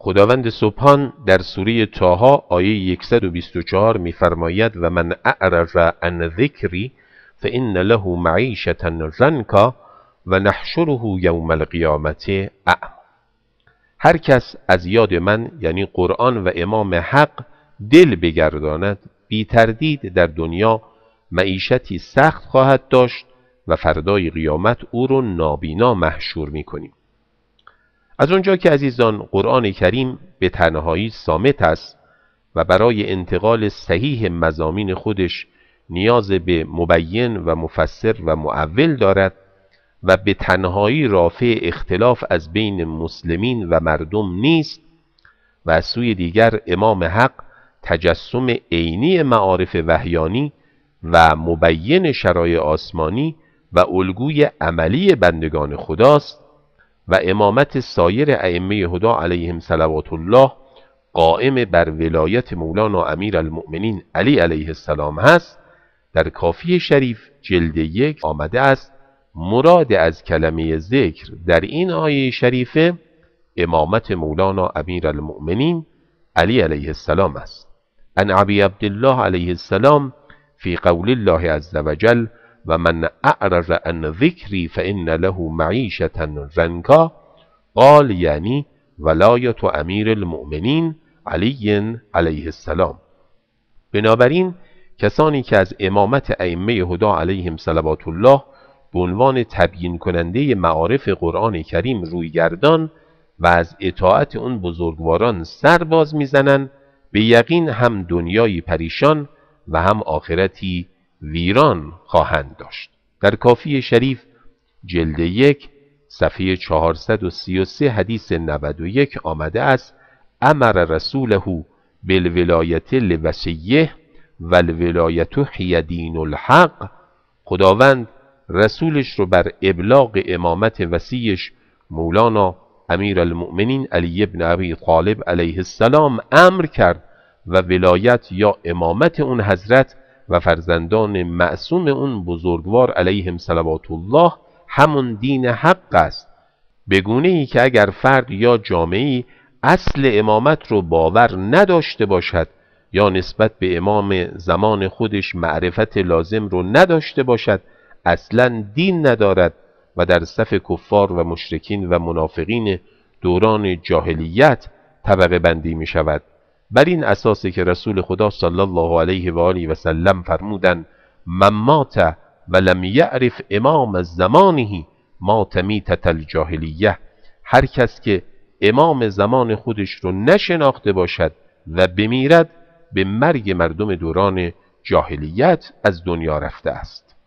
خداوند سبحان در سوره تاها آیه 124 میفرماید و من اعرض عن ذکری فان له معیشة زنکا و نحشره یوم القیامت اعم هر کس از یاد من یعنی قرآن و امام حق دل بگرداند بی تردید در دنیا معیشتی سخت خواهد داشت و فردای قیامت او رو نابینا محشور می از اونجا که عزیزان قرآن کریم به تنهایی سامت است و برای انتقال صحیح مزامین خودش نیاز به مبین و مفسر و معول دارد و به تنهایی رافع اختلاف از بین مسلمین و مردم نیست و از سوی دیگر امام حق تجسم عینی معارف وحیانی و مبین شرایع آسمانی و الگوی عملی بندگان خداست و امامت سایر ائمه هدا علیهم صلوات الله قائم بر ولایت مولانا امیر المؤمنین علی علیه السلام هست در کافی شریف جلد یک آمده است مراد از کلمه ذکر در این آیه شریفه امامت مولانا امیر المؤمنین علی علیه السلام است ان عبی عبدالله علیه السلام فی قول الله عز وجل و من اعرض ان ذکری فان له معیشة زنکا قال یعنی ولایت امیر المؤمنین علی علیه السلام بنابراین کسانی که از امامت ائمه هدا علیهم صلوات الله به عنوان تبیین کننده معارف قرآن کریم روی گردان و از اطاعت اون بزرگواران سر باز میزنند به یقین هم دنیایی پریشان و هم آخرتی ویران خواهند داشت در کافی شریف جلد یک صفحه 433 حدیث 91 آمده است امر رسوله بالولایت لوسیه و الولایت حیدین الحق خداوند رسولش رو بر ابلاغ امامت وسیش مولانا امیر المؤمنین علی ابن ابی طالب علیه السلام امر کرد و ولایت یا امامت اون حضرت و فرزندان معصوم اون بزرگوار علیهم صلوات الله همون دین حق است بگونه ای که اگر فرد یا جامعی اصل امامت رو باور نداشته باشد یا نسبت به امام زمان خودش معرفت لازم رو نداشته باشد اصلا دین ندارد و در صف کفار و مشرکین و منافقین دوران جاهلیت طبقه بندی می شود بر این اساسه که رسول خدا صلی الله علیه و آله و سلم فرمودند من مات و لم یعرف امام زمانه مات میتت الجاهلیه هر کس که امام زمان خودش رو نشناخته باشد و بمیرد به مرگ مردم دوران جاهلیت از دنیا رفته است